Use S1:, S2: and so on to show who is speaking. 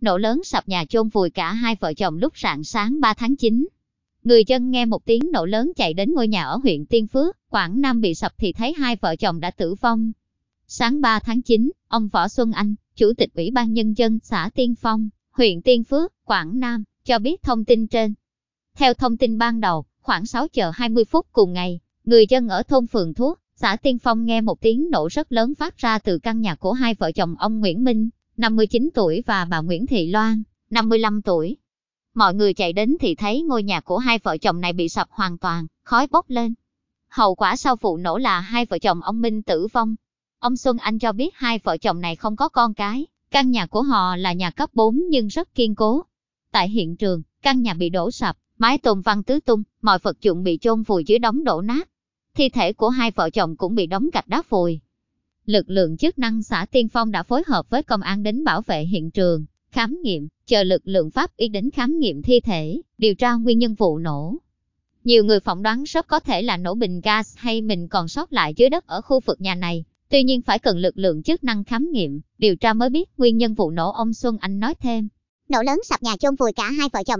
S1: nổ lớn sập nhà chôn vùi cả hai vợ chồng lúc rạng sáng 3 tháng 9. Người dân nghe một tiếng nổ lớn chạy đến ngôi nhà ở huyện Tiên Phước, Quảng Nam bị sập thì thấy hai vợ chồng đã tử vong. Sáng 3 tháng 9, ông Võ Xuân Anh, Chủ tịch Ủy ban Nhân dân xã Tiên Phong, huyện Tiên Phước, Quảng Nam, cho biết thông tin trên. Theo thông tin ban đầu, khoảng 6 giờ 20 phút cùng ngày, người dân ở thôn Phường Thuốc, xã Tiên Phong nghe một tiếng nổ rất lớn phát ra từ căn nhà của hai vợ chồng ông Nguyễn Minh, 59 tuổi và bà Nguyễn Thị Loan, 55 tuổi. Mọi người chạy đến thì thấy ngôi nhà của hai vợ chồng này bị sập hoàn toàn, khói bốc lên. Hậu quả sau vụ nổ là hai vợ chồng ông Minh tử vong. Ông Xuân Anh cho biết hai vợ chồng này không có con cái, căn nhà của họ là nhà cấp 4 nhưng rất kiên cố. Tại hiện trường, căn nhà bị đổ sập, mái tôn văn tứ tung, mọi vật dụng bị chôn vùi dưới đống đổ nát. Thi thể của hai vợ chồng cũng bị đóng gạch đá vùi, Lực lượng chức năng xã Tiên Phong đã phối hợp với công an đến bảo vệ hiện trường, khám nghiệm, chờ lực lượng pháp y đến khám nghiệm thi thể, điều tra nguyên nhân vụ nổ. Nhiều người phỏng đoán sớp có thể là nổ bình gas hay mình còn sót lại dưới đất ở khu vực nhà này. Tuy nhiên phải cần lực lượng chức năng khám nghiệm, điều tra mới biết nguyên nhân vụ nổ ông Xuân Anh nói thêm. Nổ lớn sập nhà chôn vùi cả hai vợ chồng.